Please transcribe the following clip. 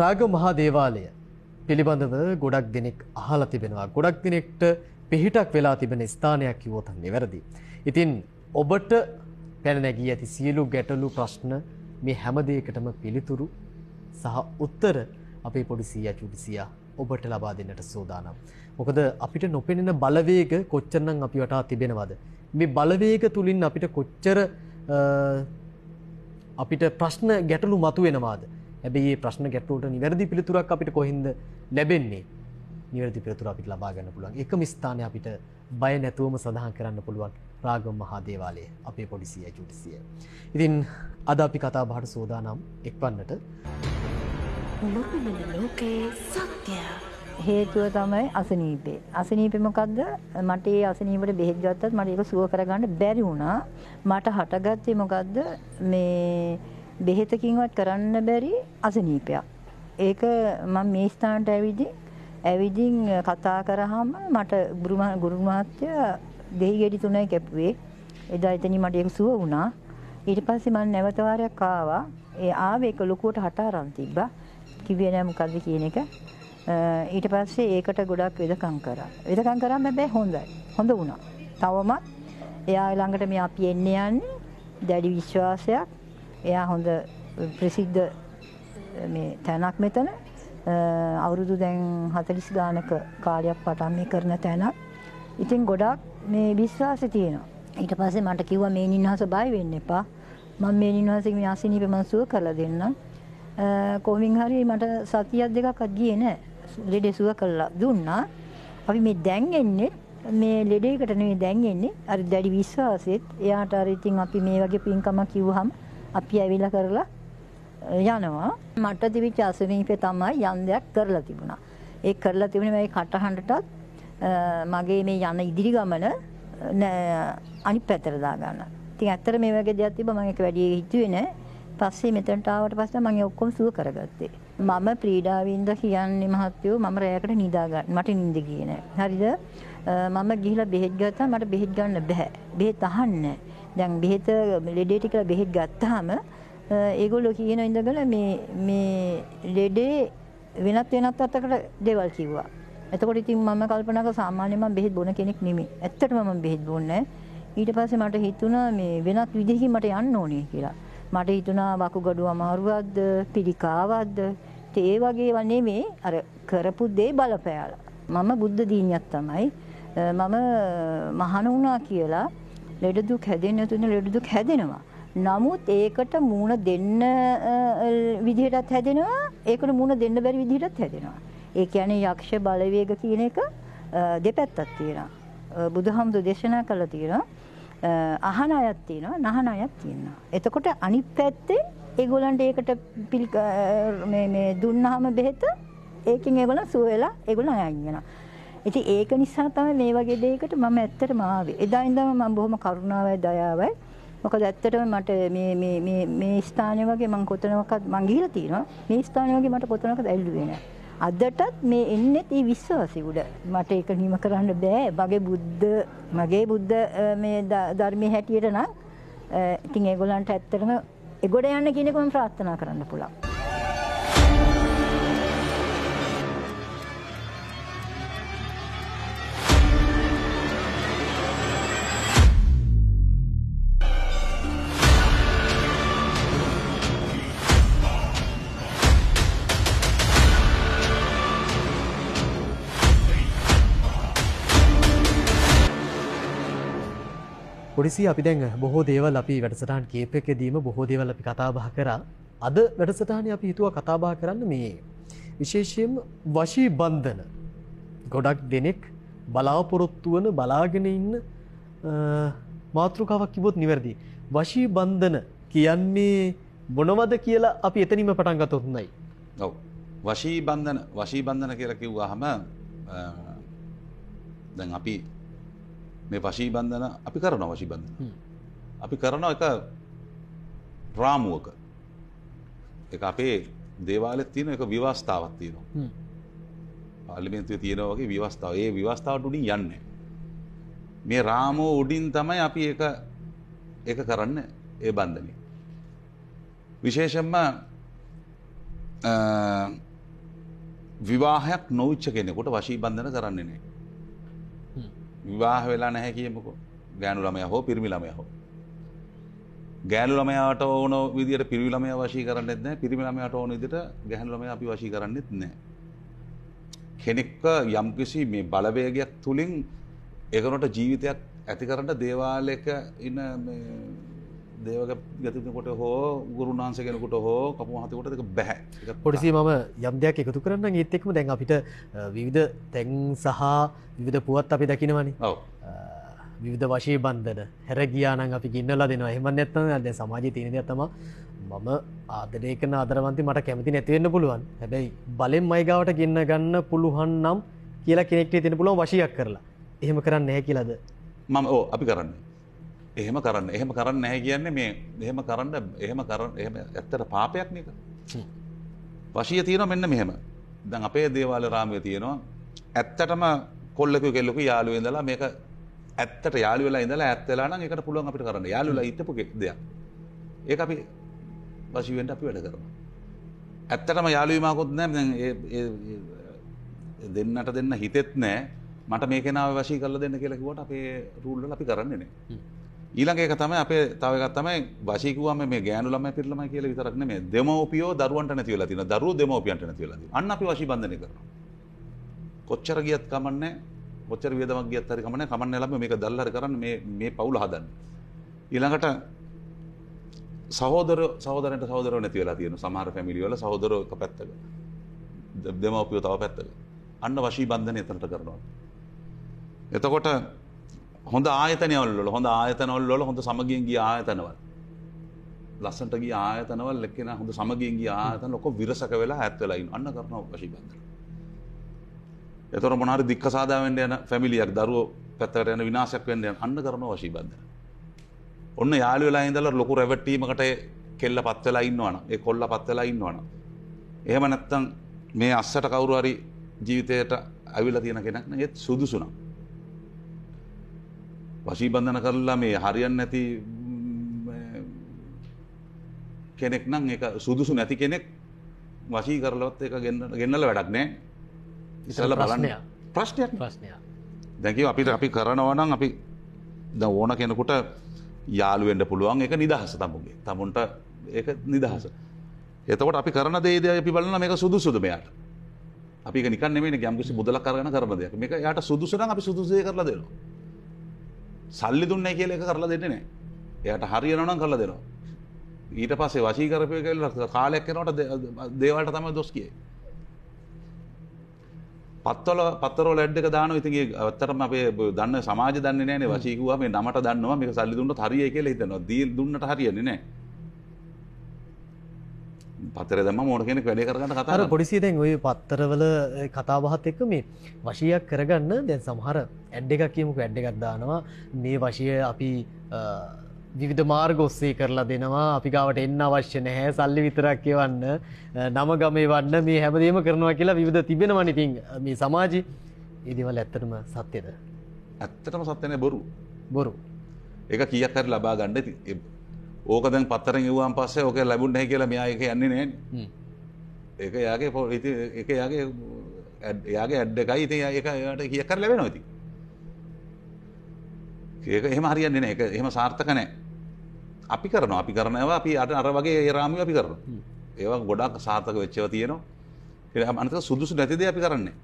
රාග මහා දේවාලය පිළිබඳව ගොඩක් දෙනෙක් අහලා තිබෙනවා. ගොඩක් දෙනෙක්ට පිහිටක් වෙලා තිබෙන ස්ථානයක් කිව්වොත් නිවැරදි. ඉතින් ඔබට පැන නැගී ඇති සියලු ගැටලු ප්‍රශ්න මේ හැම දෙයකටම පිළිතුරු සහ උත්තර අපේ පොඩි සීයා චුටි සීයා ඔබට ලබා දෙන්නට සූදානම්. මොකද අපිට නොපෙනෙන බලවේග කොච්චරනම් අපි වටා තිබෙනවද? මේ බලවේග තුලින් අපිට කොච්චර අපිට ප්‍රශ්න ගැටලු මතුවෙනවාද? හැබැයි ප්‍රශ්න ගැටලුවට නිවැරදි පිළිතුරක් අපිට කොහින්ද ලැබෙන්නේ නිවැරදි පිළිතුර අපිට ලබා ගන්න පුළුවන් එකම ස්ථානයේ අපිට බය නැතුවම සඳහන් කරන්න පුළුවන් රාගම මහා දේවාලය අපේ පොලිසිය ජුඩිසිය. ඉතින් අද අපි කතා බහට සෝදානම් එක්වන්නට නොපෙනෙන ලෝකයේ සත්‍යය හේතුව තමයි අසනීපේ. අසනීපේ මොකද්ද? මට ඒ අසනීපට බෙහෙත් ගත්තත් මට ඒක සුව කරගන්න බැරි වුණා. මට හටගත්තේ මොකද්ද? මේ බෙහෙතකින්වත් කරන්න බැරි අසනීපයක්. ඒක මම මේ ස්ථානට ඇවිදින් ඇවිදින් කතා කරාම මට ගුරු ගුරු මහත්තය දෙහි ගෙඩි තුනයි කැපුවේ. එදා එතනින් මට ඒක සුව වුණා. ඊට පස්සේ මම නැවත වාරයක් ආවා. ඒ ආවේ ඒක ලොකුවට හට අරන් තිබ්බා. කිව්වේ නෑ මොකද්ද කියන එක. ඊට පස්සේ ඒකට ගොඩක් වෙදකම් කරා. වෙදකම් කරාම හැබැයි හොඳයි. හොඳ වුණා. තවමත් එයා ළඟට මේ අපි එන්න යන්නේ දැඩි විශ්වාසයක් එයා හොඳ ප්‍රසිද්ධ මේ තැනක් මෙතන අවුරුදු දැන් 40 ගානක කාලයක් පටන් මේ කරන තැනක්. ඉතින් ගොඩක් මේ විශ්වාසය තියෙනවා. ඊට පස්සේ මට කිව්වා මේ නින්හස බය වෙන්න එපා. මම මේ නින්හසෙ මේ අසිනීප මනසුව කරලා දෙන්නම්. කොහොමින් හරි මට සතියක් දෙකක්වත් ගියේ නෑ. ලෙඩේ සුව කළා දුන්නා. අපි මේ දැන් එන්නේ මේ ලෙඩේකට නෙමෙයි දැන් එන්නේ. අර දැඩි විශ්වාසෙත් එයාට අර ඉතින් අපි මේ වගේ පින්කමක් කිව්වහම අපි ඇවිල්ලා කරලා යනවා. මට තිබිච්ච අසනීපේ තමයි යම් දෙයක් කරලා තිබුණා. ඒ කරලා තිබුණේ මේ කටහඬටත් මගේ මේ යන ඉදිරි ගමන අනිත් පැත්තට දාගන්න. ඉතින් ඇත්තට මේ වගේ දෙයක් තිබ්බ මම ඒක වැඩි හිතුවේ නෑ. පස්සේ මෙතනට ආවට පස්සේ මම ඔක්කොම සුව කරගත්තේ. මම ප්‍රීඩාවින්ද කියන්නේ මහත්තයෝ මම රැයකට නිදා ගන්න. මට නිින්ද ගියේ නෑ. හරිද? මම ගිහිලා බෙහෙත් ගත්තා මට බෙහෙත් ගන්න බෑ. බෙහෙත් අහන්නේ නෑ. දැන් බෙහෙත ලෙඩේට කියලා බෙහෙත් ගත්තාම ඒගොල්ලෝ කියන ඉඳගෙන මේ මේ ලෙඩේ වෙනත් වෙනත් අතකට දේවල් කිව්වා. එතකොට ඉතින් මම කල්පනා කළා සාමාන්‍යයෙන් මම බෙහෙත් බොන කෙනෙක් නෙමෙයි. ඇත්තටම මම බෙහෙත් බොන්නේ ඊට පස්සේ මට හිතුණා මේ වෙනත් විදිහකින් මට යන්න ඕනේ කියලා. මට හිතුණා වකුගඩු අමාරුවක්ද, පිළිකාවක්ද. ඒ වගේව නෙමෙයි අර කරපු දේ බලපෑලා. මම බුද්ධ දීනියක් තමයි. මම මහාන වුණා කියලා ලෙඩ දුක් හැදෙන්න තුන ලෙඩ දුක් හැදෙනවා. නමුත් ඒකට මූණ දෙන්න විදිහටත් හැදෙනවා. ඒකට මූණ දෙන්න බැරි විදිහටත් හැදෙනවා. ඒ කියන්නේ යක්ෂ බලවේග කියන එක දෙපැත්තක් තියෙනවා. බුදුහාමුදුර දේශනා කළා තියෙනවා. අහන අයත් තියෙනවා, නහන අයත් තියෙනවා. එතකොට අනිත් පැත්තේ ඒගොල්ලන්ට ඒකට පිළි මේ මේ දුන්නාම බෙහෙත ඒකෙන් ඒගොල්ලන් සුව වෙලා ඒගොල්ලන් අයින් වෙනවා. ඉතින් ඒක නිසා තමයි මේ වගේ දෙයකට මම ඇත්තටම ආවේ. එදා ඉඳන් මම බොහොම කරුණාවයි දයාවයි. මොකද ඇත්තටම මට මේ මේ මේ මේ ස්ථානය වගේ මම කොතනකවත් මං ගිහිලා තියෙනවා. මේ ස්ථානය වගේ මට කොතනකවත් ඇල්ලුවේ නැහැ. අදටත් මේ එන්නේ මේ විශ්වාසය උඩ. මට ඒක නිම කරන්න බෑ. මගේ බුද්ධ මගේ බුද්ධ මේ ධර්මයේ හැටියට නම් ඉතින් ඒගොල්ලන්ට ඇත්තටම ඒ ගොඩ යන්න කියන එක මම ප්‍රාර්ථනා කරන්න පුළුවන්. පොඩිසි අපි දැන් බොහෝ දේවල් අපි වැඩසටහන් කේප එකදීම බොහෝ දේවල් අපි කතාබහ කරා අද වැඩසටහන අපි හිතුව කතාබා කරන්න මේ විශේෂයෙන් වශී බන්ධන ගොඩක් දෙනෙක් බලාපොරොත්තු වන බලාගෙන ඉන්න මාතෘකාවක් කිබොත් නිවැරදි. වශී බන්ධන කියන්නේ මොනවද කියලා අපි එතනිම පටන් ගතොත්නයි. ඔව වශී බන්ධන වශී බන්ධන කියලා කිව්වා හම දැන් අපි මේ වශී බන්ධන අපි කරන වශී බන්ධ අපි කරන එක රාමුවක එක අපේ දේවාලෙත් තියෙන එක විවස්ථාවත් තියෙනවා පාලිමෙන්තුව තියෙනවගේ විවස්ථාව ඒ විවස්ථාවට උඩින් යන්න මේ රාමෝ උඩින් තමයි අපි එක එක කරන්න ඒ බන්ධනය විශේෂෙන්ම විවාහයක් නොවිච්ච කෙනෙකුට වශී බන්ධන කරන්නේ නෑ විවාහ වෙලා නැහැ කියමුකෝ ගෑනු ළමයා හෝ පිරිමි ළමයා හෝ ගෑනු ළමයාට ඕන විදිහට පිරිමි ළමයා වශී කරන්නෙත් නැහැ පිරිමි ළමයාට ඕන විදිහට ගැහැණු ළමයා අපි වශී කරන්නෙත් නැහැ කෙනෙක්ව යම්කිසි මේ බලවේගයක් තුලින් ඒකනට ජීවිතයක් ඇති කරන්න දේවාලයක ඉන්න මේ දේවක ගතිකොට හෝ ගුරුණාන්ස කෙනකුට හෝ කපු මහතකොට එක බැහැ පොඩිසි ම යම්දයක් එකතු කරන්න ඒත්තෙක්ම දැන් අපිට විවිධ තැන් සහ විවිධ පුවත් අපි දකිනවනි විවිධ වශය බන්ධන හැර ගියානන් අපි ගින්නලා දෙනවා හෙම නැත්තන ඇද සමාජ තියනද ඇතම මම ආදරේකන අදරවන්ති මට කැමති නැතිවෙන්න පුළුවන් හැබැයි බලෙන් මයිගාවට ගන්න ගන්න පුළුවන් නම් කියලා කෙනෙක්ටේ තින පුළුවන් වශයක් කරලා එහෙම කරන්න හැ කියලද මම ඕ අපි කරන්නේ එහෙම කරන්න එහෙම කරන්න නැහැ කියන්නේ මේ එහෙම කරන්න එහෙම කරන්න එහෙම ඇත්තට පාපයක් නේක වශය තියෙන මෙන්න මෙහෙම දැන් අපේ දේවාල රාමය තියෙනවා ඇත්තටම කොල්ලෙකු කෙල්ලෙකු යාළුවෙ ඉඳලා මේක ඇත්තට යාළු වෙලා ඉඳලා ඇත්ත වෙලා නම් ඒකට පුළුවන් අපිට කරන්න යාළු වෙලා හිටපු දෙයක් ඒක අපි වශී වෙන්න අපි වැඩ කරනවා ඇත්තටම යාළු වීමකුත් නැහැ දැන් ඒ දෙන්නට දෙන්න හිතෙත් නැහැ මට මේ කෙනාව වශී කරලා දෙන්න කියලා කිව්වට අපේ රූල් වල අපි කරන්නේ නැහැ ඊළඟක තම අපේ තවකත් තමයි වශයකුවම මේ ගෑනුලම පිරලම කියල විතරක්න මේ දෙමෝපියෝ දරුවන්ට නැතිවල තින දරු දෙමෝපියන්ට නැතිවල අන්න අපි වශී බන්ධනය කර කොච්චර ගියත් කමන්න කොච්චර වියදමක් ගියත් හරි කමන කමන්න ලබ මේක දල්ලර කරන්න මේ පවුල හදන්න ඊළඟට සහෝදර සහෝදරට සහෝදර නැතිවලා තියෙන සමහර පැමිලිවල සහෝදර පැත්තක දෙමවපියෝ තව පැත්තක අන්න වශී බන්ධනය එතනට කරනවා. එතකොට හොඳ ආයතනයවල්ල හොඳ ආයතනවල්ල හොඳ සමගින්ගේ ආයතනවල්. ලස්සටගේ ආයතනවල් එක්කෙන හොඳ සමගින්ගේ ආයතන ලොක විරසක වෙලා ඇත්වෙලයින් අන්න කරන වශීබන්දර. එතොර මොනාරි දික්ක සාදාවෙන්ට යන ෆැමිලියක් දරුව පැත්තකට යන විනාශයක් වෙන්න අන්න කරන වශීබන්දර. ඔන්න යාලු වෙලා ඉඳල ලොකු රැවට්ටීමකට කෙල්ල පත්වෙලා ඉන්නවන ඒ කොල්ල පත්වෙලා ඉන්නවන. එහෙම නැත්තං මේ අස්සට කවුරු හරි ජීවිතයට ඇවිල තියෙන කෙනක් ඒත් සුදුසුනම්. වශීබන්ධන කරලා මේ හරියන් නැති කෙනෙක් නම් එක සුදුසු නැති කෙනෙක් වශී කරලවත් එක ගෙන්නල වැඩක් නෑ ඉසල්ල බලන්න ප්‍රශ්නයක් ප්‍රශ්නය දැකව අපිට අපි කරනවනම් අපි ද ඕන කෙනෙකුට යාළුවෙන්ට පුළුවන් එක නිදහස තමුගේ තමුන්ට ඒ නිදහස එතකොට අපි කරන දේද අපි බලන මේක සුදුසුද මෙයාට අපි නිකන් මේ ගැම්කිසි බුදල කරන කරන දෙයක් මේ යට සුදුසුන අපි සුදුසය කරලා දෙනවා සල්ලි දුන්නේ කියල එක කරලා දෙන්නේ නෑ. එයාට හරියනවනම් කරලා දෙනවා. ඊට පස්සේ වශී කරපය කියලා කාලයක් යනකොට දේවල්ට තමයි දොස් කියේ. පත්වල පත්තරවල ඇඩ් එක දානවා ඉතින් ඒ ඇත්තටම අපේ දන්න සමාජය දන්නේ නැහැනේ වශී කිව්වා මේ නමට දන්නවා මේක සල්ලි දුන්නොත් හරියයි කියලා හිතනවා. දී දුන්නට හරියන්නේ නැහැ. පතර දම මෝට කෙනෙක් වැඩ කරගන්න කතර පොඩිසි දැන් ඔය පත්තරවල කතාබහත් එක්ක මේ වශයක් කරගන්න දැන් සමහර ඇඩ් එකක් කියමුක ඇඩ් එකක් දානවා මේ වශය අපි විවිධ මාර්ගොස්සේ කරලා දෙනවා අපි ගාවට එන්න අවශ්‍ය නැහැ සල්ලි විතරක් කියවන්න නම ගමේ වන්න මේ හැමදේම කරනවා කියලා විවිධ තිබෙන වනිතින් මේ සමාජි ඉදිවල ඇත්තටම සත්‍යද ඇත්තටම සත්‍යනය බොරු බොරු එක කියක් හරි ලබා ගණ්ඩ ඕකද පත්තර වාන් පස්සේ ඕක ලැබුණ හැ කියලා මෙයායක යන්නේ නෑ ඒක යාගේ පො ඉති එක යාගේ එයාගේ ඇඩ්ඩ එකයි ඉති ඒක යට කිය කර ලැබෙන නොති ඒක එහම හරියන්නේ එක එහෙම සාර්ථක නෑ අපි කරන අපි කරනවා අපි අට අර වගේ ඒරාමි අපි කරන ඒවා ගොඩක් සාර්ථක වෙච්චව තියෙනවා එ අනත සුදුසු නැතිද අපි කරන්නේ